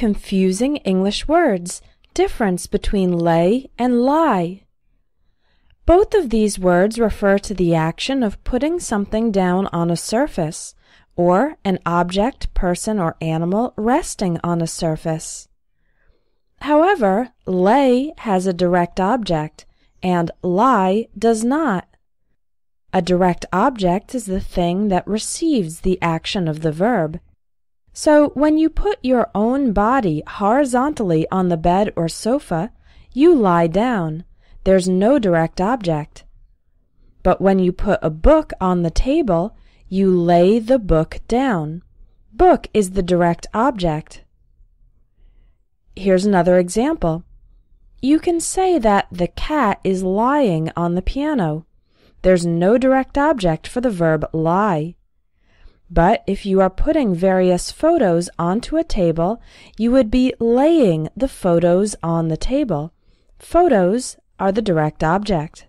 confusing English words, difference between lay and lie. Both of these words refer to the action of putting something down on a surface, or an object, person, or animal resting on a surface. However, lay has a direct object, and lie does not. A direct object is the thing that receives the action of the verb, so when you put your own body horizontally on the bed or sofa, you lie down. There's no direct object. But when you put a book on the table, you lay the book down. Book is the direct object. Here's another example. You can say that the cat is lying on the piano. There's no direct object for the verb lie. But if you are putting various photos onto a table, you would be laying the photos on the table. Photos are the direct object.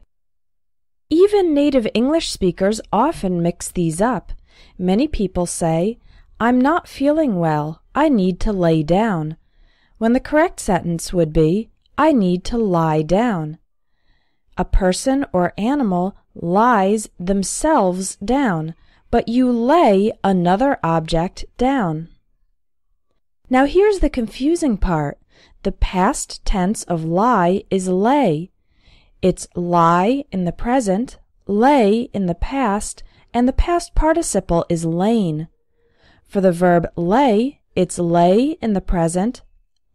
Even native English speakers often mix these up. Many people say, I'm not feeling well, I need to lay down, when the correct sentence would be, I need to lie down. A person or animal lies themselves down but you lay another object down. Now here's the confusing part. The past tense of lie is lay. It's lie in the present, lay in the past, and the past participle is lain. For the verb lay, it's lay in the present,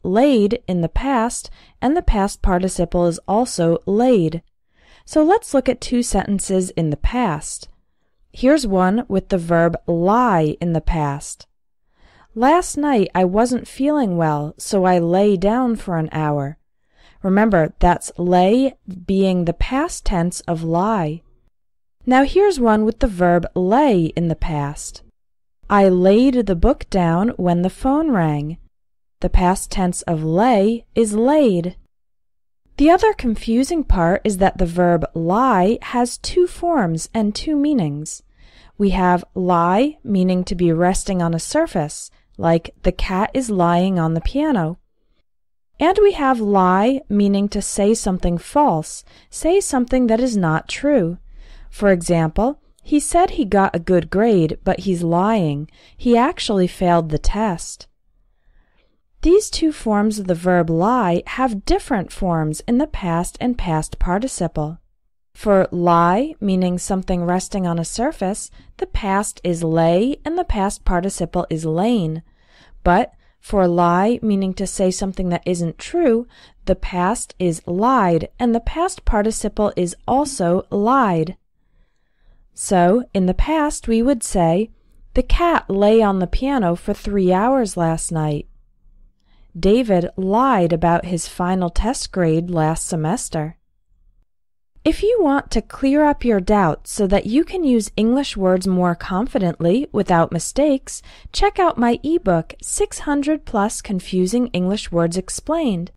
laid in the past, and the past participle is also laid. So let's look at two sentences in the past. Here's one with the verb lie in the past. Last night I wasn't feeling well, so I lay down for an hour. Remember, that's lay being the past tense of lie. Now here's one with the verb lay in the past. I laid the book down when the phone rang. The past tense of lay is laid. The other confusing part is that the verb lie has two forms and two meanings. We have lie, meaning to be resting on a surface, like the cat is lying on the piano. And we have lie, meaning to say something false, say something that is not true. For example, he said he got a good grade, but he's lying. He actually failed the test. These two forms of the verb lie have different forms in the past and past participle. For lie, meaning something resting on a surface, the past is lay and the past participle is lain. But for lie, meaning to say something that isn't true, the past is lied and the past participle is also lied. So, in the past, we would say, The cat lay on the piano for three hours last night. David lied about his final test grade last semester. If you want to clear up your doubts so that you can use English words more confidently without mistakes, check out my ebook 600 Plus Confusing English Words Explained.